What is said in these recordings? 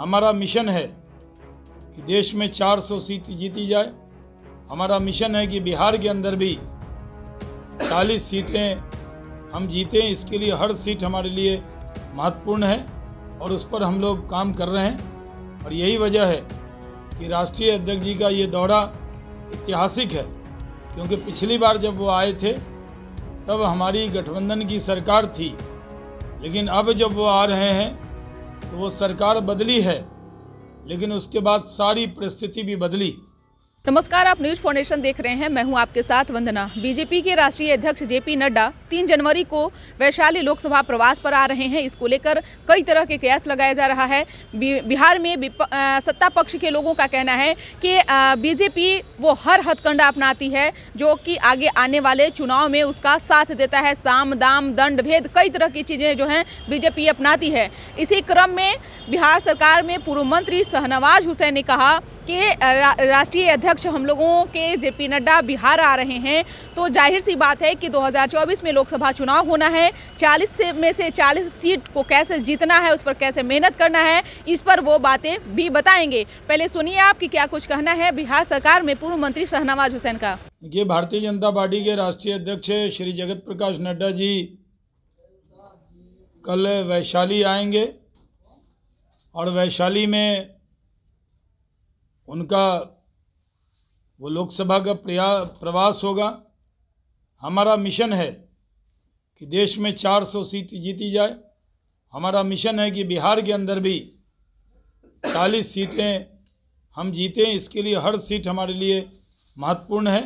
हमारा मिशन है कि देश में 400 सीट जीती जाए हमारा मिशन है कि बिहार के अंदर भी 40 सीटें हम जीतें इसके लिए हर सीट हमारे लिए महत्वपूर्ण है और उस पर हम लोग काम कर रहे हैं और यही वजह है कि राष्ट्रीय अध्यक्ष जी का ये दौरा ऐतिहासिक है क्योंकि पिछली बार जब वो आए थे तब हमारी गठबंधन की सरकार थी लेकिन अब जब वो आ रहे हैं तो वो सरकार बदली है लेकिन उसके बाद सारी परिस्थिति भी बदली नमस्कार आप न्यूज फाउंडेशन देख रहे हैं मैं हूं आपके साथ वंदना बीजेपी के राष्ट्रीय अध्यक्ष जेपी नड्डा 3 जनवरी को वैशाली लोकसभा प्रवास पर आ रहे हैं इसको लेकर कई तरह के कयास लगाया जा रहा है बिहार में सत्ता पक्ष के लोगों का कहना है कि बीजेपी वो हर हथकंडा अपनाती है जो कि आगे आने वाले चुनाव में उसका साथ देता है साम दाम दंड भेद कई तरह की चीज़ें जो हैं बीजेपी अपनाती है इसी क्रम में बिहार सरकार में पूर्व मंत्री शहनवाज हुसैन ने कहा कि राष्ट्रीय अध्यक्ष अध्यक्ष हम लोगों के जेपी नड्डा बिहार आ रहे हैं तो जाहिर सी बात है कि 2024 में लोकसभा चुनाव होना है 40 से में से 40 सीट को कैसे जीतना है उस पर कैसे मेहनत करना है इस पर वो बातें भी बताएंगे पहले सुनिए आप आपकी क्या कुछ कहना है बिहार सरकार में पूर्व मंत्री शहनवाज हुसैन का देखिए भारतीय जनता पार्टी के राष्ट्रीय अध्यक्ष श्री जगत प्रकाश नड्डा जी कल वैशाली आएंगे और वैशाली में उनका वो लोकसभा का प्रया प्रवास होगा हमारा मिशन है कि देश में 400 सीट जीती जाए हमारा मिशन है कि बिहार के अंदर भी 40 सीटें हम जीतें इसके लिए हर सीट हमारे लिए महत्वपूर्ण है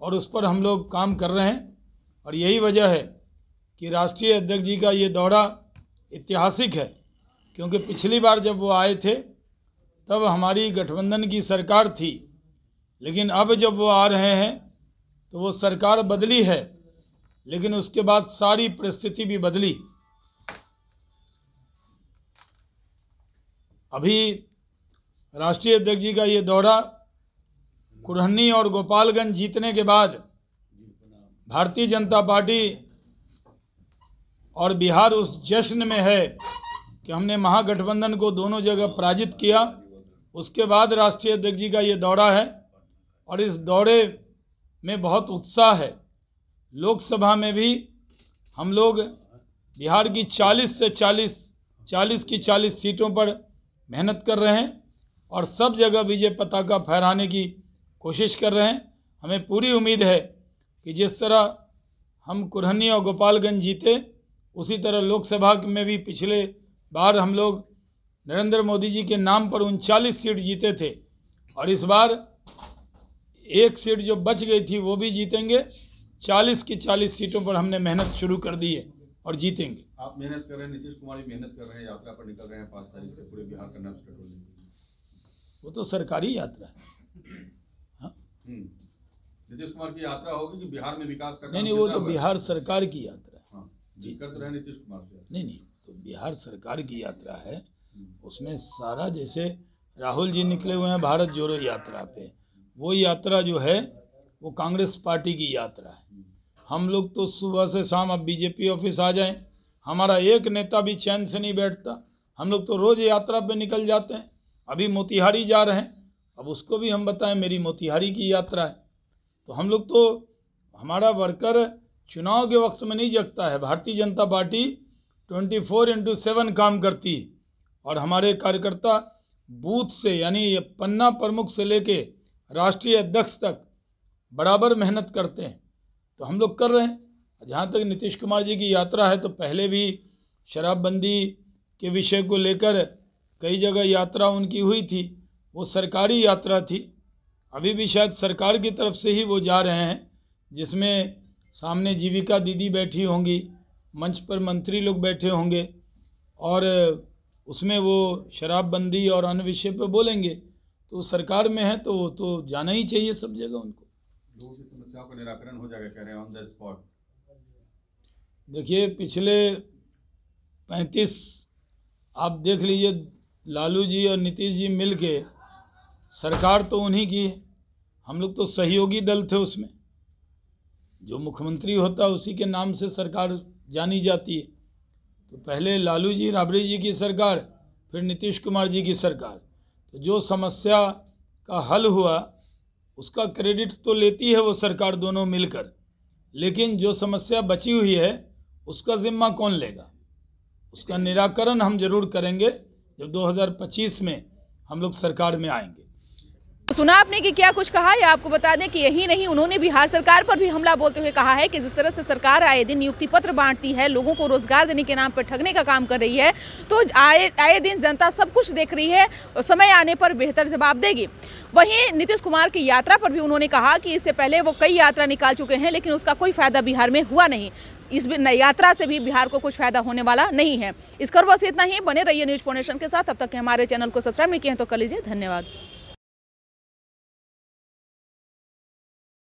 और उस पर हम लोग काम कर रहे हैं और यही वजह है कि राष्ट्रीय अध्यक्ष जी का ये दौरा ऐतिहासिक है क्योंकि पिछली बार जब वो आए थे तब हमारी गठबंधन की सरकार थी लेकिन अब जब वो आ रहे हैं तो वो सरकार बदली है लेकिन उसके बाद सारी परिस्थिति भी बदली अभी राष्ट्रीय अध्यक्ष जी का ये दौरा कुरहनी और गोपालगंज जीतने के बाद भारतीय जनता पार्टी और बिहार उस जश्न में है कि हमने महागठबंधन को दोनों जगह पराजित किया उसके बाद राष्ट्रीय अध्यक्ष जी का ये दौरा है और इस दौरे में बहुत उत्साह है लोकसभा में भी हम लोग बिहार की 40 से 40 40 की 40 सीटों पर मेहनत कर रहे हैं और सब जगह विजय पताका फहराने की कोशिश कर रहे हैं हमें पूरी उम्मीद है कि जिस तरह हम कुरहनी और गोपालगंज जीते उसी तरह लोकसभा में भी पिछले बार हम लोग नरेंद्र मोदी जी के नाम पर उनचालीस सीट जीते थे और इस बार एक सीट जो बच गई थी वो भी जीतेंगे चालीस की चालीस सीटों पर हमने मेहनत शुरू कर दी है और जीतेंगे आप मेहनत कर रहे हैं नीतीश कुमार भी मेहनत कर रहे हैं यात्रा पर निकल रहे हैं पाँच तारीख से पूरे बिहार का नक्श वो तो सरकारी यात्रा है हाँ। हम्म। नीतीश कुमार की यात्रा होगी कि बिहार में विकास का नहीं नहीं वो तो बिहार सरकार की यात्रा है हाँ, जी कर तो रहे नीतीश कुमार नहीं नहीं तो बिहार सरकार की यात्रा है हम्म। उसमें सारा जैसे राहुल जी निकले हुए हैं भारत जोड़ो यात्रा पे वो यात्रा जो है वो कांग्रेस पार्टी की यात्रा है हम लोग तो सुबह से शाम अब बीजेपी ऑफिस आ जाएं हमारा एक नेता भी चैन से नहीं बैठता हम लोग तो रोज़ यात्रा पे निकल जाते हैं अभी मोतिहारी जा रहे हैं अब उसको भी हम बताएं मेरी मोतिहारी की यात्रा है तो हम लोग तो हमारा वर्कर चुनाव के वक्त में नहीं जगता है Bharatiya Janata Party twenty four into seven काम करती है और हमारे कार्यकर्ता बूथ से यानी पन्ना प्रमुख से लेके राष्ट्रीय अध्यक्ष तक बराबर मेहनत करते हैं तो हम लोग कर रहे हैं जहाँ तक नीतीश कुमार जी की यात्रा है तो पहले भी शराबबंदी के विषय को लेकर कई जगह यात्रा उनकी हुई थी वो सरकारी यात्रा थी अभी भी शायद सरकार की तरफ से ही वो जा रहे हैं जिसमें सामने जीविका दीदी बैठी होंगी मंच पर मंत्री लोग बैठे होंगे और उसमें वो शराबबंदी और अन्य विषय पर बोलेंगे तो सरकार में है तो तो जाना ही चाहिए सब जगह उनको लोगों की समस्याओं का निराकरण हो जाएगा कह रहे हैं ऑन द स्पॉट देखिए पिछले पैंतीस आप देख लीजिए लालू जी और नीतीश जी मिल के सरकार तो उन्हीं की है हम लोग तो सहयोगी दल थे उसमें जो मुख्यमंत्री होता उसी के नाम से सरकार जानी जाती है तो पहले लालू जी राबड़ी जी की सरकार फिर नीतीश कुमार जी की सरकार जो समस्या का हल हुआ उसका क्रेडिट तो लेती है वो सरकार दोनों मिलकर लेकिन जो समस्या बची हुई है उसका ज़िम्मा कौन लेगा उसका निराकरण हम जरूर करेंगे जब 2025 में हम लोग सरकार में आएंगे तो सुना आपने कि क्या कुछ कहा या आपको बता दें कि यही नहीं उन्होंने बिहार सरकार पर भी हमला बोलते हुए कहा है कि जिस तरह से सरकार आए दिन नियुक्ति पत्र बांटती है लोगों को रोजगार देने के नाम पर ठगने का काम कर रही है तो आए आए दिन जनता सब कुछ देख रही है और समय आने पर बेहतर जवाब देगी वहीं नीतीश कुमार की यात्रा पर भी उन्होंने कहा कि इससे पहले वो कई यात्रा निकाल चुके हैं लेकिन उसका कोई फायदा बिहार में हुआ नहीं इस यात्रा से भी बिहार को कुछ फायदा होने वाला नहीं है इस खबर बस इतना ही बने रहिए न्यूज फाउंडेशन के साथ अब तक हमारे चैनल को सब्सक्राइब नहीं किए हैं तो कर लीजिए धन्यवाद